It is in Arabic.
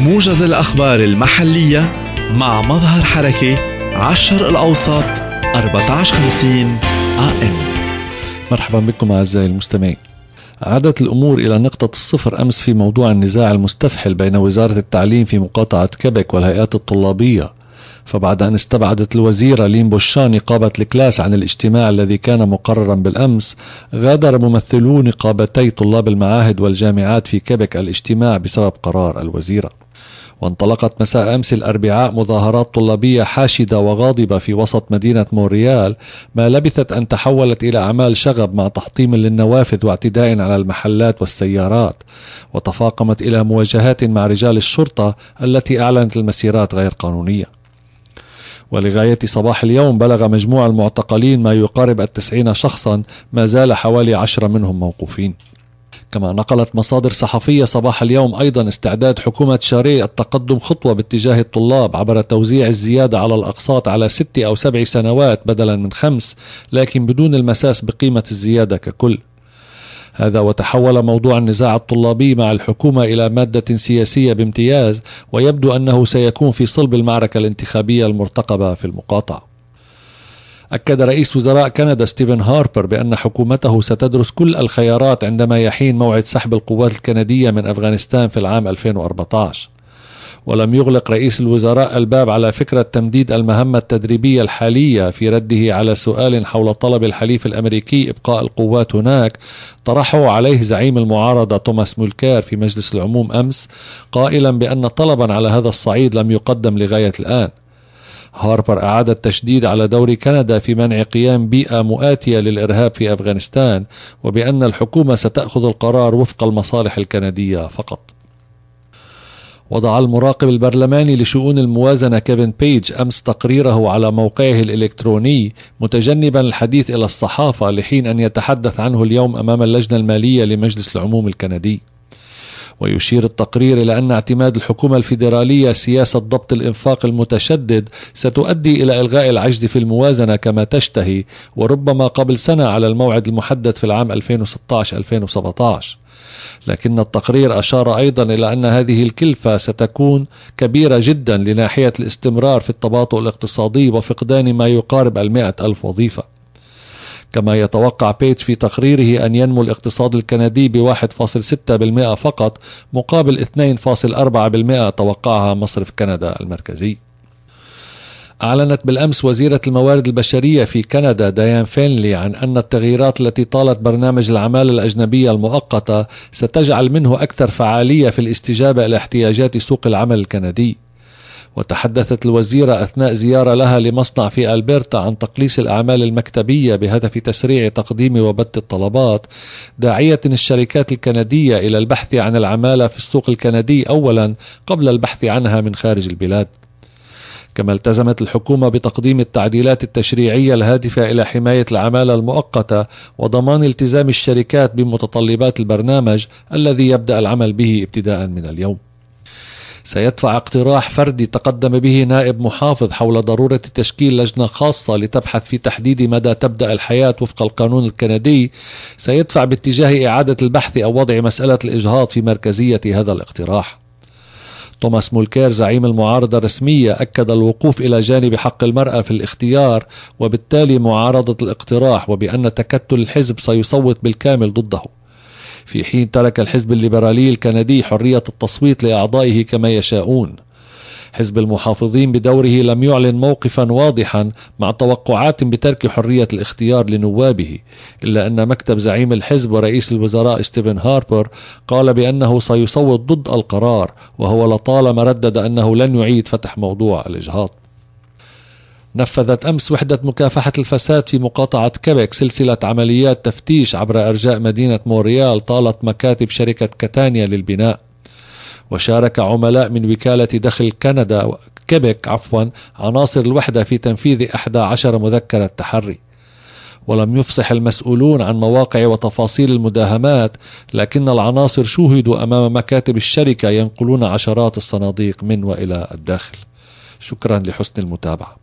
موجز الأخبار المحلية مع مظهر حركة على الشرق الأوسط 1450 AM مرحبا بكم أعزائي المستمعين عادت الأمور إلى نقطة الصفر أمس في موضوع النزاع المستفحل بين وزارة التعليم في مقاطعة كبك والهيئات الطلابية فبعد أن استبعدت الوزيرة لين بوشان نقابة الكلاس عن الاجتماع الذي كان مقررا بالأمس غادر ممثلو نقابتي طلاب المعاهد والجامعات في كبك الاجتماع بسبب قرار الوزيرة وانطلقت مساء أمس الأربعاء مظاهرات طلابية حاشدة وغاضبة في وسط مدينة مونريال ما لبثت أن تحولت إلى أعمال شغب مع تحطيم للنوافذ واعتداء على المحلات والسيارات وتفاقمت إلى مواجهات مع رجال الشرطة التي أعلنت المسيرات غير قانونية ولغاية صباح اليوم بلغ مجموع المعتقلين ما يقارب التسعين شخصا ما زال حوالي عشرة منهم موقوفين كما نقلت مصادر صحفية صباح اليوم أيضا استعداد حكومة شاري التقدم خطوة باتجاه الطلاب عبر توزيع الزيادة على الأقساط على ست أو سبع سنوات بدلا من خمس لكن بدون المساس بقيمة الزيادة ككل هذا وتحول موضوع النزاع الطلابي مع الحكومة إلى مادة سياسية بامتياز ويبدو أنه سيكون في صلب المعركة الانتخابية المرتقبة في المقاطعة أكد رئيس وزراء كندا ستيفن هاربر بأن حكومته ستدرس كل الخيارات عندما يحين موعد سحب القوات الكندية من أفغانستان في العام 2014 ولم يغلق رئيس الوزراء الباب على فكرة تمديد المهمة التدريبية الحالية في رده على سؤال حول طلب الحليف الأمريكي إبقاء القوات هناك طرحه عليه زعيم المعارضة توماس مولكار في مجلس العموم أمس قائلا بأن طلبا على هذا الصعيد لم يقدم لغاية الآن هاربر أعاد التشديد على دور كندا في منع قيام بيئة مؤاتية للإرهاب في أفغانستان وبأن الحكومة ستأخذ القرار وفق المصالح الكندية فقط وضع المراقب البرلماني لشؤون الموازنة كيفن بيج أمس تقريره على موقعه الإلكتروني متجنبا الحديث إلى الصحافة لحين أن يتحدث عنه اليوم أمام اللجنة المالية لمجلس العموم الكندي ويشير التقرير إلى أن اعتماد الحكومة الفيدرالية سياسة ضبط الإنفاق المتشدد ستؤدي إلى إلغاء العجز في الموازنة كما تشتهي وربما قبل سنة على الموعد المحدد في العام 2016-2017 لكن التقرير أشار أيضا إلى أن هذه الكلفة ستكون كبيرة جدا لناحية الاستمرار في التباطؤ الاقتصادي وفقدان ما يقارب المائة ألف وظيفة كما يتوقع بيت في تقريره أن ينمو الاقتصاد الكندي ب 1.6% فقط مقابل 2.4% توقعها مصرف كندا المركزي أعلنت بالأمس وزيرة الموارد البشرية في كندا ديان فينلي عن أن التغييرات التي طالت برنامج العمالة الأجنبية المؤقتة ستجعل منه أكثر فعالية في الاستجابة إلى احتياجات سوق العمل الكندي وتحدثت الوزيرة أثناء زيارة لها لمصنع في ألبرتا عن تقليص الأعمال المكتبية بهدف تسريع تقديم وبث الطلبات داعية الشركات الكندية إلى البحث عن العمالة في السوق الكندي أولا قبل البحث عنها من خارج البلاد كما التزمت الحكومة بتقديم التعديلات التشريعية الهادفة إلى حماية العمالة المؤقتة وضمان التزام الشركات بمتطلبات البرنامج الذي يبدأ العمل به ابتداء من اليوم سيدفع اقتراح فردي تقدم به نائب محافظ حول ضرورة تشكيل لجنة خاصة لتبحث في تحديد مدى تبدأ الحياة وفق القانون الكندي سيدفع باتجاه إعادة البحث أو وضع مسألة الإجهاض في مركزية هذا الاقتراح. توماس مولكير زعيم المعارضة الرسمية أكد الوقوف إلى جانب حق المرأة في الاختيار وبالتالي معارضة الاقتراح وبأن تكتل الحزب سيصوت بالكامل ضده. في حين ترك الحزب الليبرالي الكندي حرية التصويت لأعضائه كما يشاءون حزب المحافظين بدوره لم يعلن موقفا واضحا مع توقعات بترك حرية الاختيار لنوابه إلا أن مكتب زعيم الحزب ورئيس الوزراء ستيفن هاربر قال بأنه سيصوت ضد القرار وهو لطالما ردد أنه لن يعيد فتح موضوع الإجهاض نفذت أمس وحدة مكافحة الفساد في مقاطعة كبك سلسلة عمليات تفتيش عبر أرجاء مدينة موريال طالت مكاتب شركة كاتانيا للبناء وشارك عملاء من وكالة دخل كندا كبك عفوا عناصر الوحدة في تنفيذ 11 مذكرة تحري ولم يفصح المسؤولون عن مواقع وتفاصيل المداهمات لكن العناصر شوهدوا أمام مكاتب الشركة ينقلون عشرات الصناديق من وإلى الداخل شكرا لحسن المتابعه